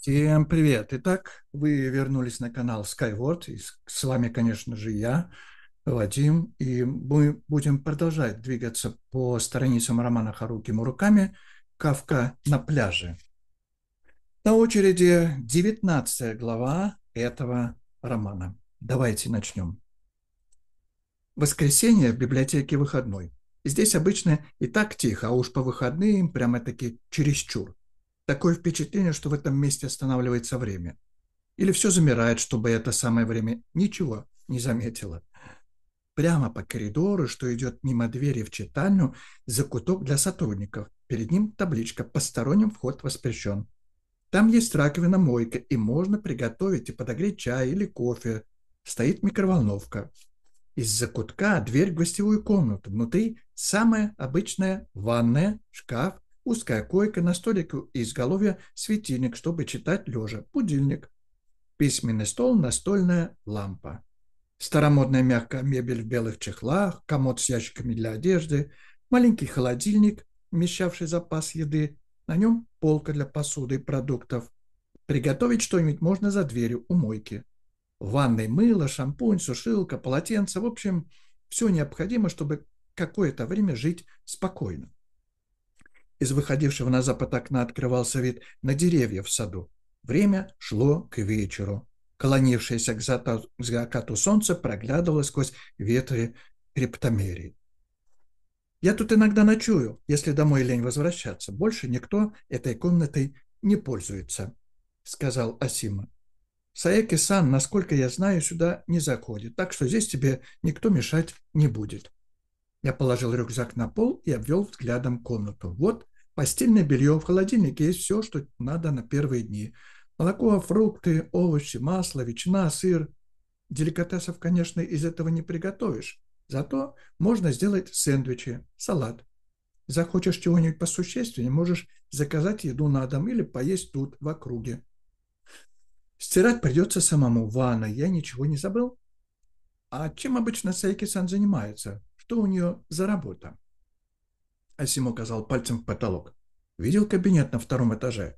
Всем привет! Итак, вы вернулись на канал Skyward, и с вами, конечно же, я, Вадим, и мы будем продолжать двигаться по страницам романа Харуки Мураками «Кавка на пляже». На очереди 19 глава этого романа. Давайте начнем. Воскресенье в библиотеке выходной. Здесь обычно и так тихо, а уж по выходным прямо-таки чересчур. Такое впечатление, что в этом месте останавливается время. Или все замирает, чтобы это самое время ничего не заметило. Прямо по коридору, что идет мимо двери в читальню, закуток для сотрудников. Перед ним табличка «Посторонним вход воспрещен». Там есть раковина-мойка, и можно приготовить и подогреть чай или кофе. Стоит микроволновка. Из-за кутка дверь в гостевую комнату. Внутри самая обычная ванная, шкаф, узкая койка, на столике изголовья светильник, чтобы читать лежа, будильник, письменный стол, настольная лампа. Старомодная мягкая мебель в белых чехлах, комод с ящиками для одежды, маленький холодильник, вмещавший запас еды, на нем полка для посуды и продуктов. Приготовить что-нибудь можно за дверью у мойки. В ванной мыло, шампунь, сушилка, полотенце. В общем, все необходимо, чтобы какое-то время жить спокойно. Из выходившего на запад окна открывался вид на деревья в саду. Время шло к вечеру. Колонившееся к, зато... к закату солнце проглядывало сквозь ветры криптомерии. Я тут иногда ночую, если домой лень возвращаться. Больше никто этой комнатой не пользуется, — сказал Асима. Саеки-сан, насколько я знаю, сюда не заходит, так что здесь тебе никто мешать не будет. Я положил рюкзак на пол и обвел взглядом комнату. Вот Постельное белье, в холодильнике есть все, что надо на первые дни. Молоко, фрукты, овощи, масло, ветчина, сыр. Деликатесов, конечно, из этого не приготовишь. Зато можно сделать сэндвичи, салат. Захочешь чего-нибудь посущественнее, можешь заказать еду на дом или поесть тут, в округе. Стирать придется самому. Ванна, я ничего не забыл? А чем обычно Сайки-сан занимается? Что у нее за работа? Асим указал пальцем в потолок. «Видел кабинет на втором этаже?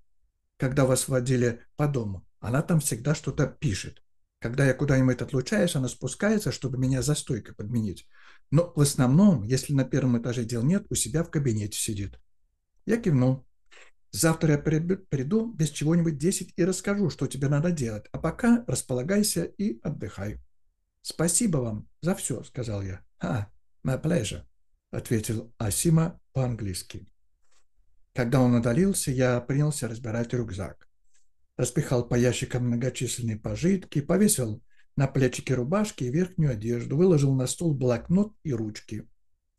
Когда вас водили по дому, она там всегда что-то пишет. Когда я куда-нибудь отлучаюсь, она спускается, чтобы меня за стойкой подменить. Но в основном, если на первом этаже дел нет, у себя в кабинете сидит». Я кивнул. «Завтра я приду без чего-нибудь десять и расскажу, что тебе надо делать. А пока располагайся и отдыхай». «Спасибо вам за все», — сказал я. «А, my pleasure» ответил Асима по-английски. Когда он удалился, я принялся разбирать рюкзак. Распихал по ящикам многочисленные пожитки, повесил на плечики рубашки и верхнюю одежду, выложил на стол блокнот и ручки.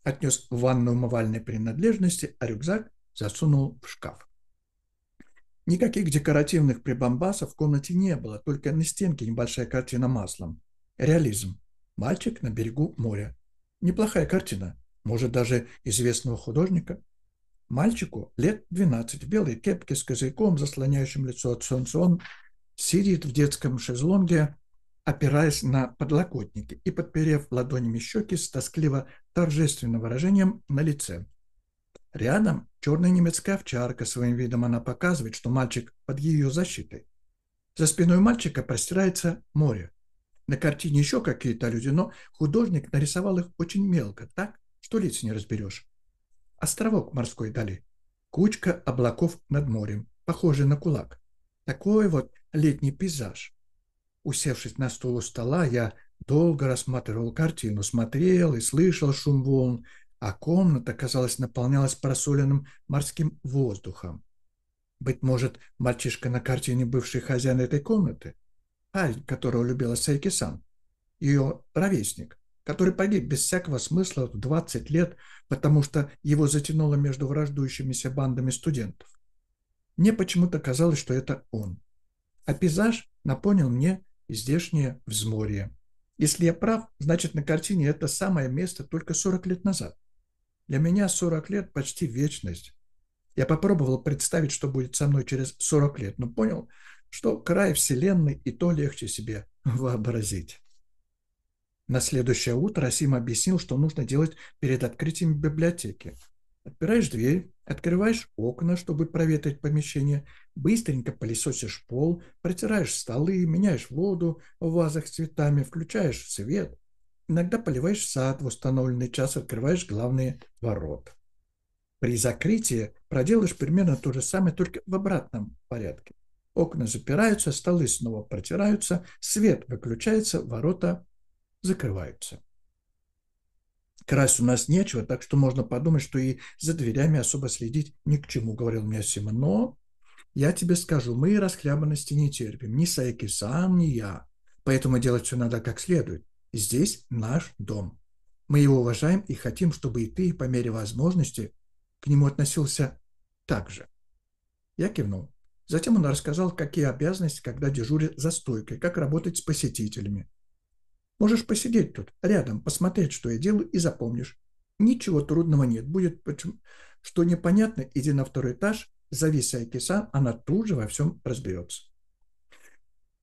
Отнес в ванну умывальной принадлежности, а рюкзак засунул в шкаф. Никаких декоративных прибамбасов в комнате не было, только на стенке небольшая картина маслом. Реализм. Мальчик на берегу моря. Неплохая картина может, даже известного художника. Мальчику лет 12, в белой кепке с козырьком, заслоняющим лицо от солнца, он сидит в детском шезлонге, опираясь на подлокотники и подперев ладонями щеки с тоскливо-торжественным выражением на лице. Рядом черная немецкая овчарка, своим видом она показывает, что мальчик под ее защитой. За спиной мальчика простирается море. На картине еще какие-то люди, но художник нарисовал их очень мелко, так, что лиц не разберешь. Островок морской дали. Кучка облаков над морем, похожий на кулак. Такой вот летний пейзаж. Усевшись на стул у стола, я долго рассматривал картину, смотрел и слышал шум волн, а комната, казалось, наполнялась просоленным морским воздухом. Быть может, мальчишка на картине бывший хозяин этой комнаты, парень, которого любила Сайки-сан, ее ровесник который погиб без всякого смысла в 20 лет, потому что его затянуло между враждующимися бандами студентов. Мне почему-то казалось, что это он. А пейзаж напомнил мне здешнее взморье. Если я прав, значит на картине это самое место только 40 лет назад. Для меня 40 лет – почти вечность. Я попробовал представить, что будет со мной через 40 лет, но понял, что край Вселенной и то легче себе вообразить. На следующее утро Сим объяснил, что нужно делать перед открытием библиотеки. Отпираешь дверь, открываешь окна, чтобы проветрить помещение, быстренько пылесосишь пол, протираешь столы, меняешь воду в вазах с цветами, включаешь свет. Иногда поливаешь сад в установленный час, открываешь главные ворота. При закрытии проделаешь примерно то же самое, только в обратном порядке. Окна запираются, столы снова протираются, свет выключается, ворота закрываются. Красть у нас нечего, так что можно подумать, что и за дверями особо следить ни к чему, говорил мне Симон, Но я тебе скажу, мы расхлябанности не терпим, ни Сайки сам, ни я. Поэтому делать все надо как следует. Здесь наш дом. Мы его уважаем и хотим, чтобы и ты, по мере возможности, к нему относился так же. Я кивнул. Затем он рассказал, какие обязанности, когда дежурит за стойкой, как работать с посетителями, Можешь посидеть тут, рядом, посмотреть, что я делаю, и запомнишь. Ничего трудного нет. Будет почему... что непонятно, иди на второй этаж, зови Саеки-сан, она тут же во всем разберется.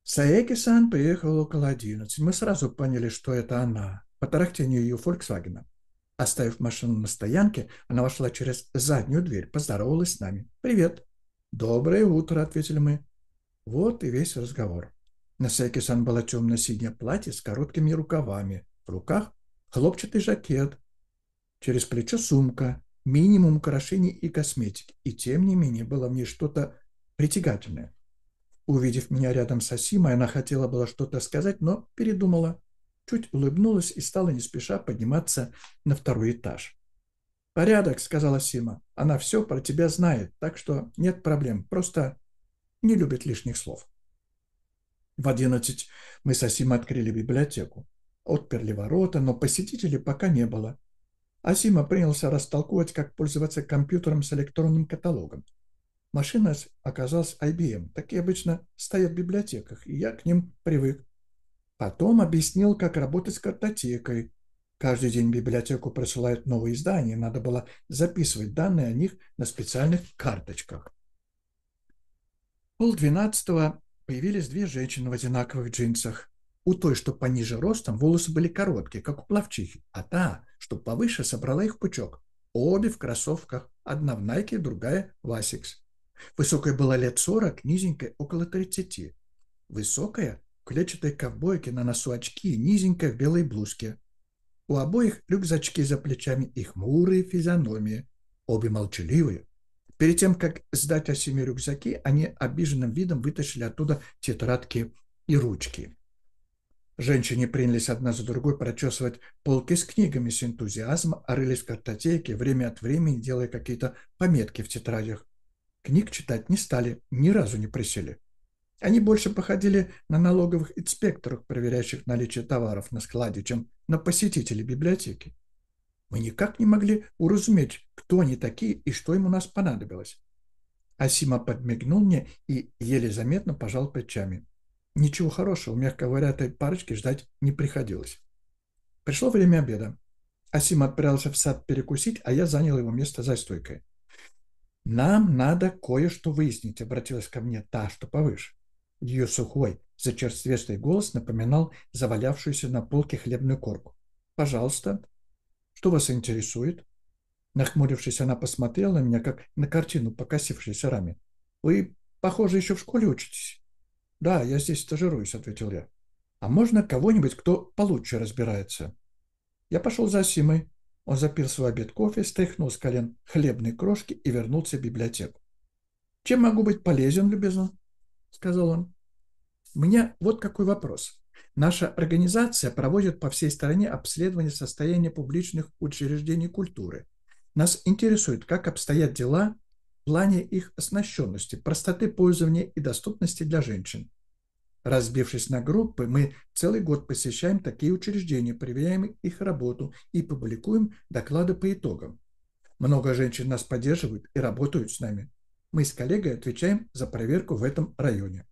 Саеки-сан приехала около 11. Мы сразу поняли, что это она, по тарахтению ее Фольксвагена. Оставив машину на стоянке, она вошла через заднюю дверь, поздоровалась с нами. «Привет!» «Доброе утро!» – ответили мы. Вот и весь разговор. На Секе-сан было темно-синее платье с короткими рукавами, в руках хлопчатый жакет, через плечо сумка, минимум украшений и косметики, и тем не менее было в ней что-то притягательное. Увидев меня рядом с Асимой, она хотела было что-то сказать, но передумала, чуть улыбнулась и стала не спеша подниматься на второй этаж. «Порядок», — сказала Сима, — «она все про тебя знает, так что нет проблем, просто не любит лишних слов». В 11 мы с Асим открыли библиотеку. Отперли ворота, но посетителей пока не было. Асима принялся растолковать, как пользоваться компьютером с электронным каталогом. Машина оказалась IBM. Такие обычно стоят в библиотеках, и я к ним привык. Потом объяснил, как работать с картотекой. Каждый день в библиотеку присылают новые издания, надо было записывать данные о них на специальных карточках. Пол двенадцатого. Появились две женщины в одинаковых джинсах. У той, что пониже ростом, волосы были короткие, как у плавчихи, а та, что повыше, собрала их пучок. Обе в кроссовках, одна в Найке, другая в Асикс. Высокая была лет сорок, низенькая около тридцати. Высокая – клетчатой ковбойке, на носу очки, низенькая в белой блузке. У обоих рюкзачки за плечами и хмурые физиономии. Обе молчаливые, Перед тем, как сдать о рюкзаки, они обиженным видом вытащили оттуда тетрадки и ручки. Женщины принялись одна за другой прочесывать полки с книгами с энтузиазмом, а рылись в картотеке, время от времени делая какие-то пометки в тетрадях. Книг читать не стали, ни разу не присели. Они больше походили на налоговых инспекторов, проверяющих наличие товаров на складе, чем на посетителей библиотеки. Мы никак не могли уразуметь, кто они такие и что им у нас понадобилось. Асима подмигнул мне и еле заметно пожал плечами. Ничего хорошего, мягко говоря, этой парочке ждать не приходилось. Пришло время обеда. Асима отправился в сад перекусить, а я занял его место за стойкой. «Нам надо кое-что выяснить», — обратилась ко мне та, что повыше. Ее сухой, зачерствевший голос напоминал завалявшуюся на полке хлебную корку. «Пожалуйста, что вас интересует? Нахмурившись, она посмотрела на меня, как на картину, покосившейся раме. Вы, похоже, еще в школе учитесь. Да, я здесь стажируюсь, ответил я. А можно кого-нибудь, кто получше разбирается? Я пошел за Симой. Он запил свой обед кофе, стряхнул с колен хлебные крошки и вернулся в библиотеку. «Чем могу быть полезен, любезно?» — сказал он. «У меня вот какой вопрос. Наша организация проводит по всей стране обследование состояния публичных учреждений культуры. Нас интересует, как обстоят дела в плане их оснащенности, простоты пользования и доступности для женщин. Разбившись на группы, мы целый год посещаем такие учреждения, проверяем их работу и публикуем доклады по итогам. Много женщин нас поддерживают и работают с нами. Мы с коллегой отвечаем за проверку в этом районе.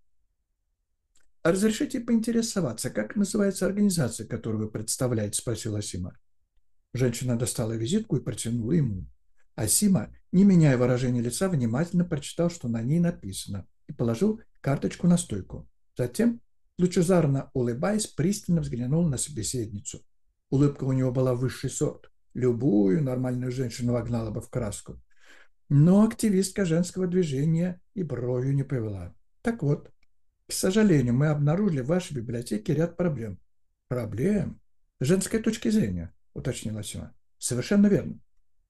А разрешите поинтересоваться, как называется организация, которую вы представляете?» – спросил Асима. Женщина достала визитку и протянула ему. Асима, не меняя выражения лица, внимательно прочитал, что на ней написано, и положил карточку на стойку. Затем, лучезарно улыбаясь, пристально взглянул на собеседницу. Улыбка у него была высший сорт. Любую нормальную женщину вогнала бы в краску. Но активистка женского движения и бровью не повела. Так вот, к сожалению, мы обнаружили в вашей библиотеке ряд проблем. Проблем? С женской точки зрения, уточнила Сима. Совершенно верно.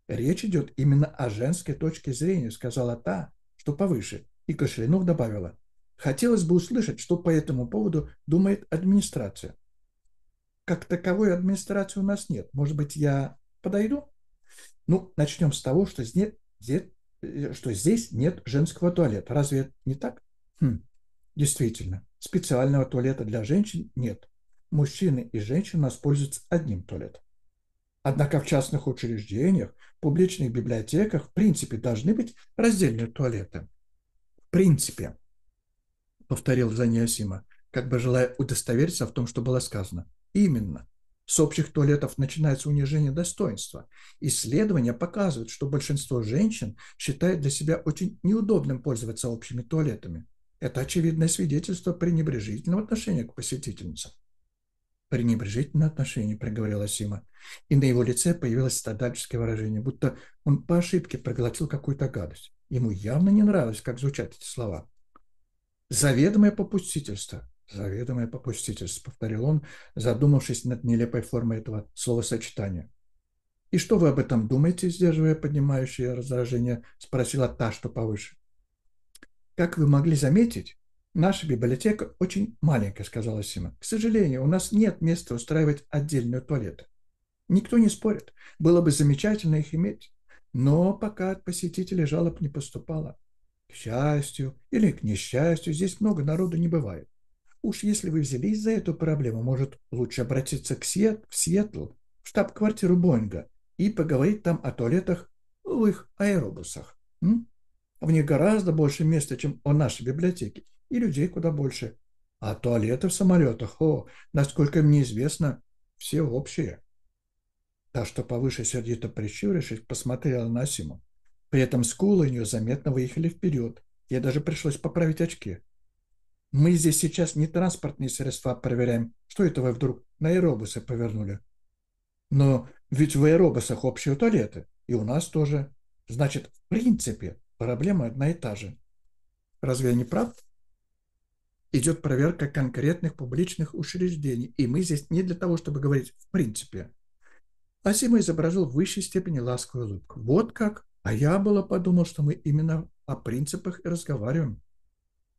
Речь идет именно о женской точке зрения, сказала та, что повыше, и Кашлянов добавила. Хотелось бы услышать, что по этому поводу думает администрация. Как таковой администрации у нас нет. Может быть, я подойду? Ну, начнем с того, что здесь, э, что здесь нет женского туалета. Разве это не так? Хм. Действительно, специального туалета для женщин нет. Мужчины и женщины у нас пользуются одним туалетом. Однако в частных учреждениях, публичных библиотеках в принципе должны быть раздельные туалеты. В принципе, повторил Заниасима, как бы желая удостовериться в том, что было сказано. Именно. С общих туалетов начинается унижение достоинства. Исследования показывают, что большинство женщин считает для себя очень неудобным пользоваться общими туалетами. Это очевидное свидетельство пренебрежительного отношения к посетительницам. «Пренебрежительное отношение», — проговорила Сима. И на его лице появилось стадальческое выражение, будто он по ошибке проглотил какую-то гадость. Ему явно не нравилось, как звучат эти слова. «Заведомое попустительство», «Заведомое попустительство», — повторил он, задумавшись над нелепой формой этого словосочетания. «И что вы об этом думаете?» — сдерживая поднимающее раздражение, спросила та, что повыше. Как вы могли заметить, наша библиотека очень маленькая, сказала Сима. К сожалению, у нас нет места устраивать отдельную туалеты. Никто не спорит. Было бы замечательно их иметь. Но пока от посетителей жалоб не поступало. К счастью или к несчастью, здесь много народу не бывает. Уж если вы взялись за эту проблему, может, лучше обратиться к Сиэт, в Сиэтл, в штаб-квартиру Боинга, и поговорить там о туалетах в их аэробусах. М? В них гораздо больше места, чем у нашей библиотеки, и людей куда больше. А туалеты в самолетах, о, насколько мне известно, все общие. Та, что повыше сердито прищурившись, посмотрела на Симу. При этом скулы у нее заметно выехали вперед. Ей даже пришлось поправить очки. «Мы здесь сейчас не транспортные средства проверяем. Что это вы вдруг на аэробусы повернули?» «Но ведь в аэробусах общие туалеты. И у нас тоже. Значит, в принципе, Проблема одна и та же. Разве я не прав? Идет проверка конкретных публичных учреждений, и мы здесь не для того, чтобы говорить «в принципе». Асима изобразил в высшей степени ласковую улыбку. Вот как? А я было подумал, что мы именно о принципах и разговариваем.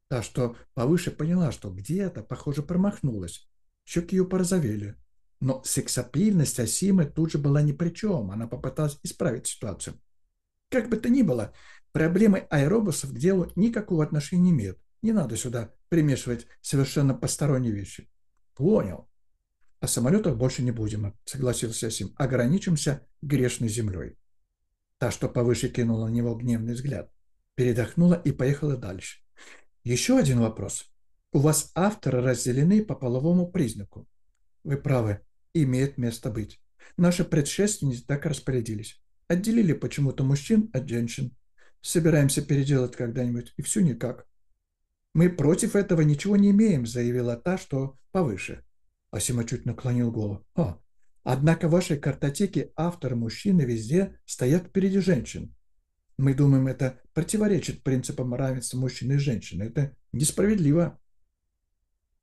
Та, что повыше, поняла, что где-то, похоже, промахнулась. Щеки ее порозовели. Но сексапильность Асимы тут же была ни при чем. Она попыталась исправить ситуацию. Как бы то ни было, Проблемы аэробусов к делу никакого отношения не имеют. Не надо сюда примешивать совершенно посторонние вещи. Понял. О самолетах больше не будем, согласился Асим. Ограничимся грешной землей. Та, что повыше кинула на него гневный взгляд, передохнула и поехала дальше. Еще один вопрос. У вас авторы разделены по половому признаку. Вы правы, имеет место быть. Наши предшественники так распорядились. Отделили почему-то мужчин от женщин собираемся переделать когда-нибудь, и все никак. Мы против этого ничего не имеем, заявила та, что повыше. Асима чуть наклонил голову. А, однако в вашей картотеке автор мужчины везде стоят впереди женщин. Мы думаем, это противоречит принципам равенства мужчины и женщины. Это несправедливо.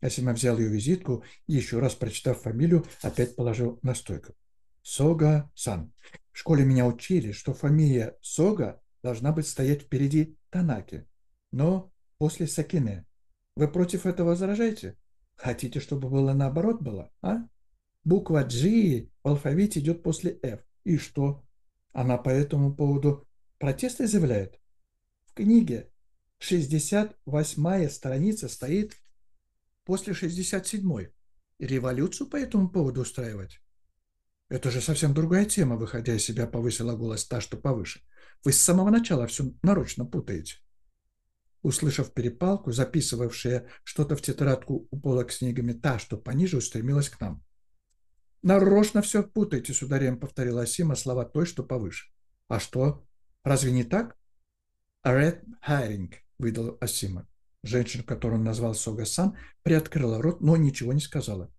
Асима взял ее визитку и, еще раз прочитав фамилию, опять положил на стойку. Сога-сан. В школе меня учили, что фамилия Сога должна быть стоять впереди Танаки, но после Сакине. Вы против этого возражаете? Хотите, чтобы было наоборот было, а? Буква G в алфавите идет после F. И что? Она по этому поводу протесты заявляет? В книге 68 страница стоит после 67 -й. Революцию по этому поводу устраивать? Это же совсем другая тема, выходя из себя, повысила голос та, что повыше. Вы с самого начала все нарочно путаете. Услышав перепалку, записывавшая что-то в тетрадку у полок с книгами, та, что пониже, устремилась к нам. «Нарочно все путаете», — с ударением повторила Сима слова той, что повыше. «А что? Разве не так?» «Ред Хайринг», — выдал Асима. Женщина, которую он назвал Сога-сан, приоткрыла рот, но ничего не сказала.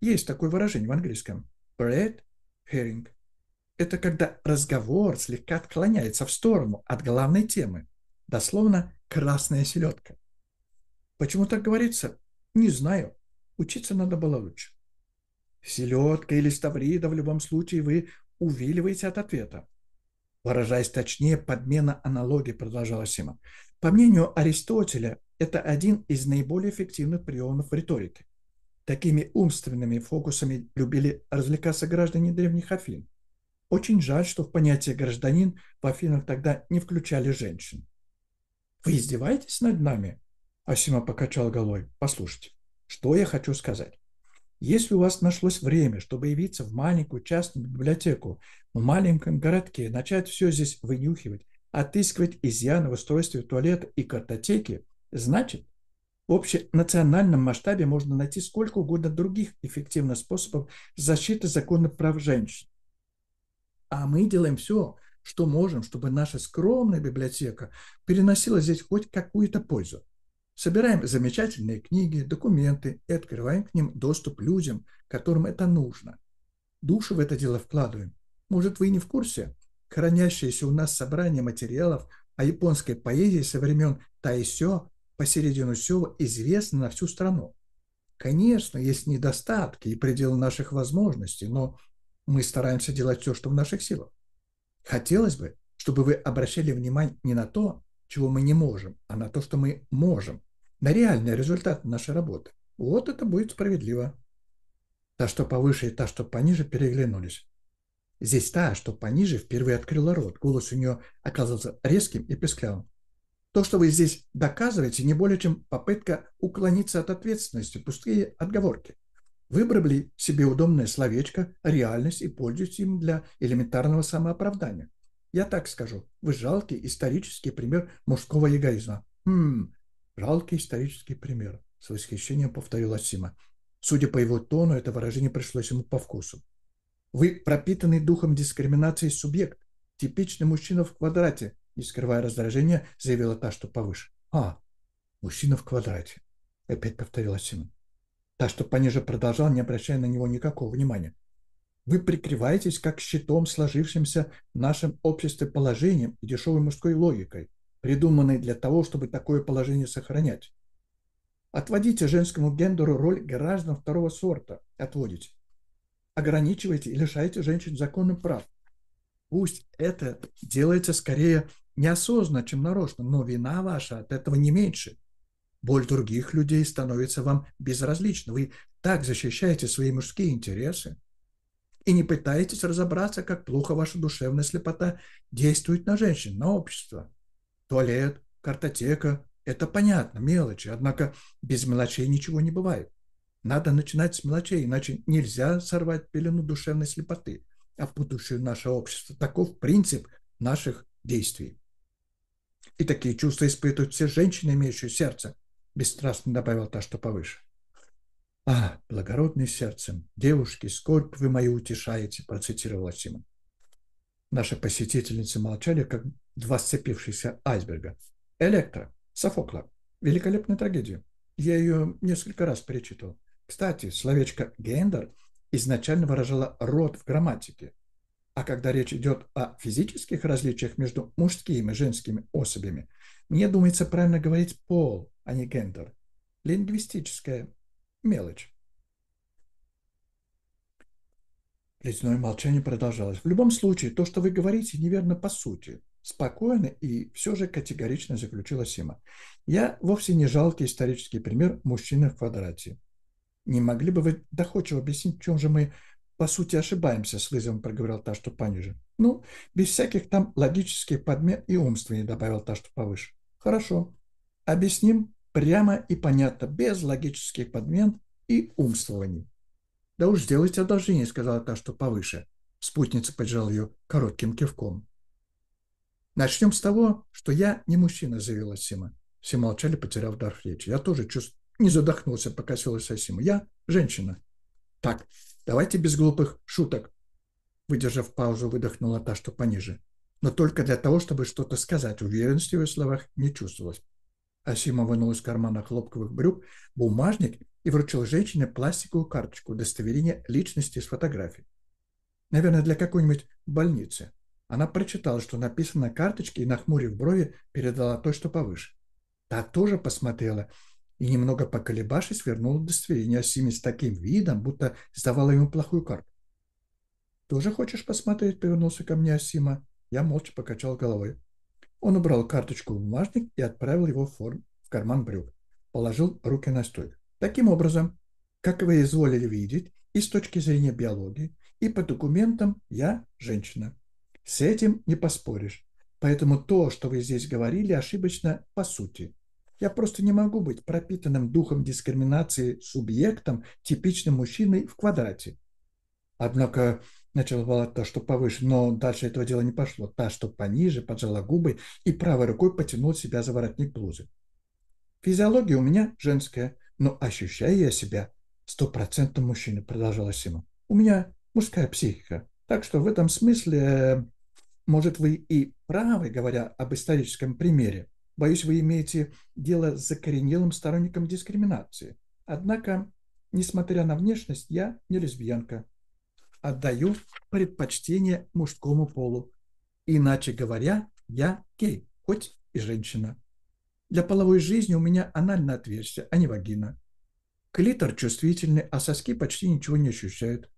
Есть такое выражение в английском. Red herring – это когда разговор слегка отклоняется в сторону от главной темы, дословно «красная селедка». Почему так говорится? Не знаю. Учиться надо было лучше. Селедка или ставрида в любом случае вы увиливаете от ответа. Выражаясь точнее, подмена аналогии, продолжала Сима. По мнению Аристотеля, это один из наиболее эффективных приемов риторики. Такими умственными фокусами любили развлекаться граждане древних Афин. Очень жаль, что в понятие «гражданин» в Афинах тогда не включали женщин. «Вы издеваетесь над нами?» Асима покачал головой. «Послушайте, что я хочу сказать. Если у вас нашлось время, чтобы явиться в маленькую частную библиотеку в маленьком городке, начать все здесь вынюхивать, отыскивать изъяны в устройстве туалета и картотеки, значит, общенациональном масштабе можно найти сколько угодно других эффективных способов защиты законных прав женщин. А мы делаем все, что можем, чтобы наша скромная библиотека переносила здесь хоть какую-то пользу. Собираем замечательные книги, документы и открываем к ним доступ людям, которым это нужно. Душу в это дело вкладываем. Может, вы не в курсе? Хранящееся у нас собрание материалов о японской поэзии со времен Тайсё посередину села известно на всю страну. Конечно, есть недостатки и пределы наших возможностей, но мы стараемся делать все, что в наших силах. Хотелось бы, чтобы вы обращали внимание не на то, чего мы не можем, а на то, что мы можем, на реальный результат нашей работы. Вот это будет справедливо. Та, что повыше, и та, что пониже, переглянулись. Здесь та, что пониже, впервые открыла рот. Голос у нее оказался резким и песклявым. То, что вы здесь доказываете, не более чем попытка уклониться от ответственности, пустые отговорки. Выбрали себе удобное словечко «реальность» и пользуйтесь им для элементарного самооправдания. Я так скажу, вы жалкий исторический пример мужского эгоизма. Хм, жалкий исторический пример, с восхищением повторила Сима. Судя по его тону, это выражение пришлось ему по вкусу. Вы пропитанный духом дискриминации субъект, типичный мужчина в квадрате, и, скрывая раздражение, заявила та, что повыше. «А, мужчина в квадрате», — опять повторила Симон. Та, что пониже, продолжал, не обращая на него никакого внимания. «Вы прикрываетесь как щитом, сложившимся в нашем обществе положением и дешевой мужской логикой, придуманной для того, чтобы такое положение сохранять. Отводите женскому гендеру роль граждан второго сорта, отводите. Ограничивайте и лишайте женщин законных прав, пусть это делается скорее неосознанно, чем нарочно, но вина ваша от этого не меньше. Боль других людей становится вам безразлична. Вы так защищаете свои мужские интересы и не пытаетесь разобраться, как плохо ваша душевная слепота действует на женщин, на общество. Туалет, картотека – это понятно, мелочи, однако без мелочей ничего не бывает. Надо начинать с мелочей, иначе нельзя сорвать пелену душевной слепоты – а будущем будущее нашего общества. Таков принцип наших действий. И такие чувства испытывают все женщины, имеющие сердце, бесстрастно добавил та, что повыше. «А, благородный сердцем, девушки, скорбь вы мою утешаете», – процитировала Симон. Наши посетительницы молчали, как два сцепившихся айсберга. «Электро», «Софокла», «Великолепная трагедия». Я ее несколько раз перечитывал. Кстати, словечко «гендер» изначально выражала род в грамматике, а когда речь идет о физических различиях между мужскими и женскими особями, мне думается правильно говорить пол, а не гендер. Лингвистическая мелочь. Ледяное молчание продолжалось. В любом случае, то, что вы говорите, неверно по сути. Спокойно и все же категорично заключила Сима. Я вовсе не жалкий исторический пример мужчины в квадрате. Не могли бы вы доходчиво объяснить, в чем же мы, по сути, ошибаемся, с вызовом проговорил та, что пониже. Ну, без всяких там логических подмен и умствований, добавил та, что повыше. Хорошо. Объясним прямо и понятно, без логических подмен и умствований. Да уж сделайте одолжение, сказала та, что повыше. Спутница поджал ее коротким кивком. Начнем с того, что я не мужчина, заявила Сима. Все молчали, потеряв дар речи. Я тоже чувствую. Не задохнулся, покосилась Асима. Я женщина. Так, давайте без глупых шуток. Выдержав паузу, выдохнула та, что пониже. Но только для того, чтобы что-то сказать. Уверенности в ее словах не чувствовалось. Асима вынул из кармана хлопковых брюк бумажник и вручил женщине пластиковую карточку удостоверения личности с фотографией. Наверное, для какой-нибудь больницы. Она прочитала, что написано на карточке, и, нахмурив брови, передала то, что повыше. Та тоже посмотрела – и, немного поколебавшись, вернул удостоверение Осиме с таким видом, будто сдавала ему плохую карту. «Тоже хочешь посмотреть?» — повернулся ко мне Осима. Я молча покачал головой. Он убрал карточку в бумажник и отправил его в, форм, в карман брюк. Положил руки на стойк. Таким образом, как вы изволили видеть, и с точки зрения биологии, и по документам я женщина. С этим не поспоришь. Поэтому то, что вы здесь говорили, ошибочно по сути. Я просто не могу быть пропитанным духом дискриминации субъектом, типичным мужчиной в квадрате. Однако начала была та, что повыше, но дальше этого дела не пошло. Та, что пониже, поджала губы и правой рукой потянула себя за воротник блузы. Физиология у меня женская, но ощущаю я себя стопроцентным мужчиной, продолжала Сима. У меня мужская психика, так что в этом смысле, э, может, вы и правы, говоря об историческом примере. Боюсь, вы имеете дело с закоренелым сторонником дискриминации. Однако, несмотря на внешность, я не лесбиянка. Отдаю предпочтение мужскому полу. Иначе говоря, я кей, хоть и женщина. Для половой жизни у меня анальное отверстие, а не вагина. Клитор чувствительный, а соски почти ничего не ощущают.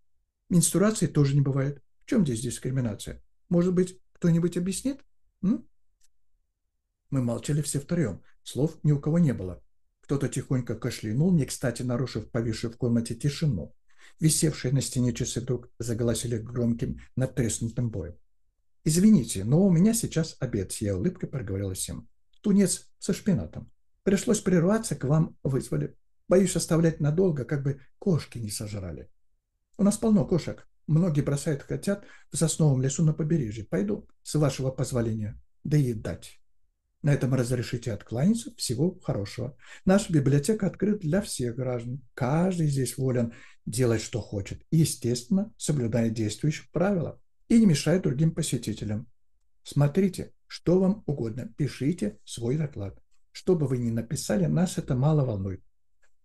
Менструации тоже не бывает. В чем здесь дискриминация? Может быть, кто-нибудь объяснит? М? Мы молчали все втроем. Слов ни у кого не было. Кто-то тихонько кашлянул, не кстати нарушив повисшую в комнате тишину. Висевшие на стене часы вдруг заголосили громким, натреснутым боем. «Извините, но у меня сейчас обед», — я улыбкой проговорила всем. «Тунец со шпинатом. Пришлось прерваться, к вам вызвали. Боюсь оставлять надолго, как бы кошки не сожрали. У нас полно кошек. Многие бросают котят в сосновом лесу на побережье. Пойду, с вашего позволения, доедать». На этом разрешите откланяться. Всего хорошего. Наша библиотека открыта для всех граждан. Каждый здесь волен делать, что хочет. Естественно, соблюдая действующие правила и не мешая другим посетителям. Смотрите, что вам угодно. Пишите свой доклад. Что бы вы ни написали, нас это мало волнует.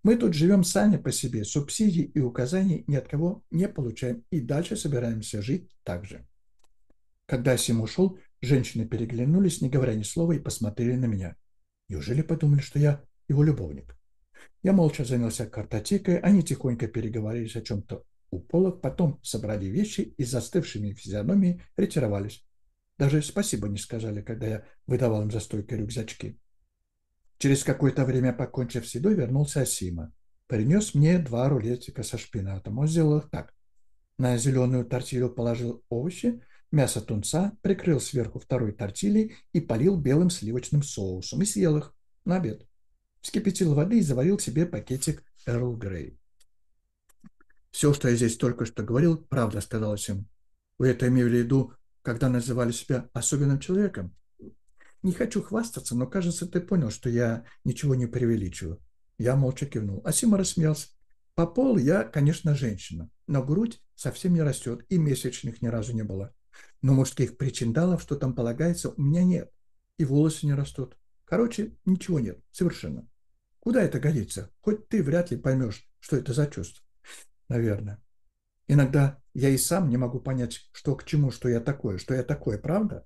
Мы тут живем сами по себе, субсидий и указаний ни от кого не получаем и дальше собираемся жить так же. Когда Сим ушел, Женщины переглянулись, не говоря ни слова, и посмотрели на меня. Неужели подумали, что я его любовник? Я молча занялся картотекой, они тихонько переговорились о чем-то у полок, потом собрали вещи и с застывшими физиономией ретировались. Даже спасибо не сказали, когда я выдавал им за стойкой рюкзачки. Через какое-то время, покончив с едой, вернулся Асима. Принес мне два рулетика со шпинатом. Он сделал их так. На зеленую тортилью положил овощи – Мясо тунца прикрыл сверху второй тортильей и полил белым сливочным соусом и съел их на обед. Вскипятил воды и заварил себе пакетик Эрл Грей. «Все, что я здесь только что говорил, правда», — сказалось им. «Вы это имели в виду, когда называли себя особенным человеком?» «Не хочу хвастаться, но, кажется, ты понял, что я ничего не преувеличиваю». Я молча кивнул. Асима рассмеялся. «По пол я, конечно, женщина, но грудь совсем не растет, и месячных ни разу не было. Но мужских причиндалов, что там полагается, у меня нет. И волосы не растут. Короче, ничего нет. Совершенно. Куда это годится? Хоть ты вряд ли поймешь, что это за чувство. Наверное. Иногда я и сам не могу понять, что к чему, что я такое, что я такое, правда?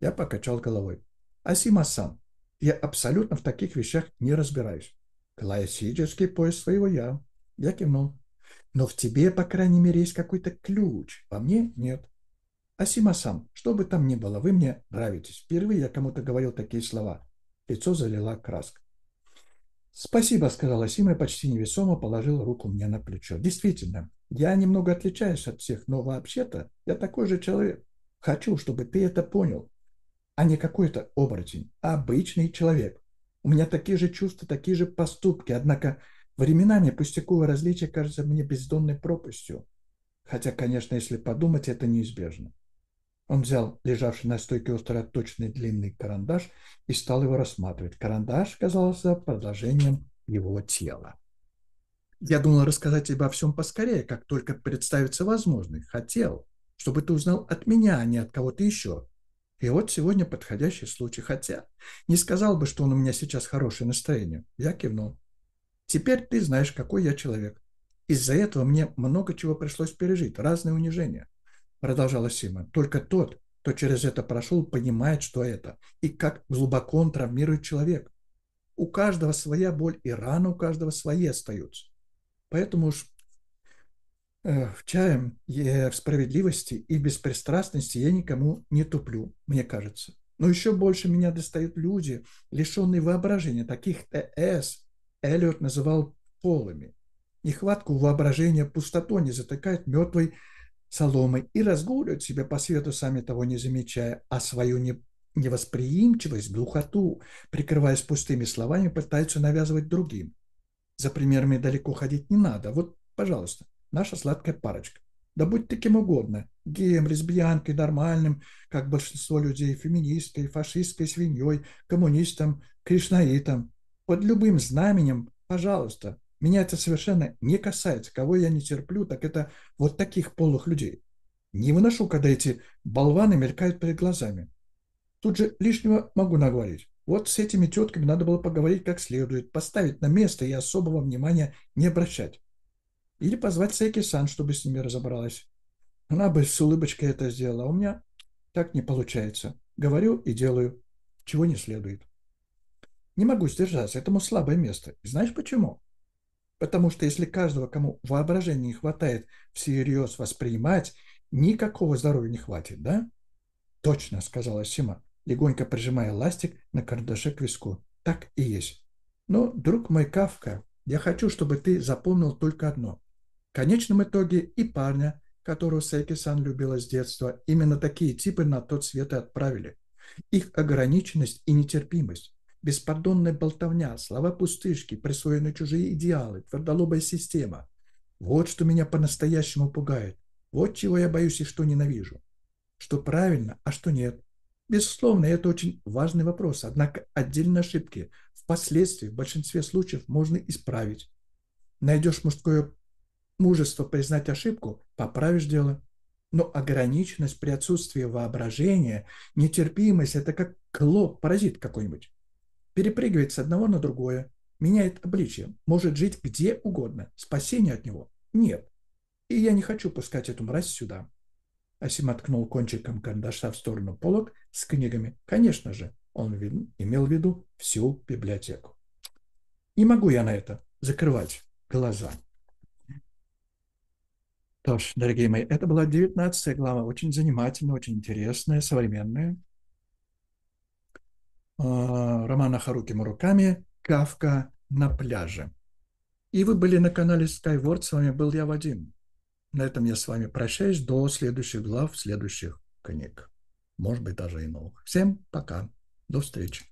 Я покачал головой. Асима-сан, я абсолютно в таких вещах не разбираюсь. Классический поезд своего я. Я кивнул. Но в тебе, по крайней мере, есть какой-то ключ. Во мне нет асима сам, что бы там ни было, вы мне нравитесь. Впервые я кому-то говорил такие слова. Лицо залила краска. «Спасибо», — сказала Асима и почти невесомо положил руку мне на плечо. «Действительно, я немного отличаюсь от всех, но вообще-то я такой же человек. Хочу, чтобы ты это понял, а не какой-то оборотень, а обычный человек. У меня такие же чувства, такие же поступки, однако временами пустяковое различие кажется мне бездонной пропастью. Хотя, конечно, если подумать, это неизбежно. Он взял лежавший на стойке остро точный длинный карандаш и стал его рассматривать. Карандаш казался продолжением его тела. Я думал рассказать тебе обо всем поскорее, как только представится возможность. Хотел, чтобы ты узнал от меня, а не от кого-то еще. И вот сегодня подходящий случай, хотя не сказал бы, что он у меня сейчас хорошее настроение. Я кивнул. Теперь ты знаешь, какой я человек. Из-за этого мне много чего пришлось пережить, разные унижения продолжала Сима. только тот, кто через это прошел, понимает, что это, и как глубоко он травмирует человека. У каждого своя боль, и раны у каждого свои остаются. Поэтому уж э, в чае, в справедливости и беспристрастности я никому не туплю, мне кажется. Но еще больше меня достают люди, лишенные воображения, таких ТС э Эллиот называл полами. Нехватку воображения пустотой не затыкает мертвой соломой и разгуливают себе по свету, сами того не замечая, а свою не невосприимчивость, глухоту, прикрываясь пустыми словами, пытаются навязывать другим. За примерами далеко ходить не надо. Вот, пожалуйста, наша сладкая парочка. Да будь таким угодно, геем, лесбиянкой, нормальным, как большинство людей, феминисткой, фашистской свиньей, коммунистом, кришнаитом. Под любым знаменем, пожалуйста, меня это совершенно не касается. Кого я не терплю, так это вот таких полых людей. Не выношу, когда эти болваны мелькают перед глазами. Тут же лишнего могу наговорить. Вот с этими тетками надо было поговорить как следует, поставить на место и особого внимания не обращать. Или позвать сэки сан чтобы с ними разобралась. Она бы с улыбочкой это сделала, а у меня так не получается. Говорю и делаю, чего не следует. Не могу сдержаться, этому слабое место. И знаешь почему? Потому что если каждого, кому воображения не хватает, всерьез воспринимать, никакого здоровья не хватит, да? Точно, сказала Сима, легонько прижимая ластик на карандаше к виску. Так и есть. Но, друг мой Кавка, я хочу, чтобы ты запомнил только одно. В конечном итоге и парня, которого Сейки-сан любила с детства, именно такие типы на тот свет и отправили. Их ограниченность и нетерпимость беспардонная болтовня, слова пустышки, присвоенные чужие идеалы, твердолобая система. Вот что меня по-настоящему пугает. Вот чего я боюсь и что ненавижу. Что правильно, а что нет. Безусловно, это очень важный вопрос, однако отдельные ошибки впоследствии в большинстве случаев можно исправить. Найдешь мужское мужество признать ошибку, поправишь дело. Но ограниченность при отсутствии воображения, нетерпимость – это как клоп, паразит какой-нибудь перепрыгивает с одного на другое, меняет обличие, может жить где угодно, спасения от него нет. И я не хочу пускать эту мразь сюда. Асим откнул кончиком карандаша в сторону полок с книгами. Конечно же, он имел в виду всю библиотеку. Не могу я на это закрывать глаза. Что дорогие мои, это была 19 глава, очень занимательная, очень интересная, современная. Э, романа Харуки Мураками «Кавка на пляже». И вы были на канале Skyward, с вами был я, Вадим. На этом я с вами прощаюсь до следующих глав, следующих книг. Может быть, даже и новых. Всем пока. До встречи.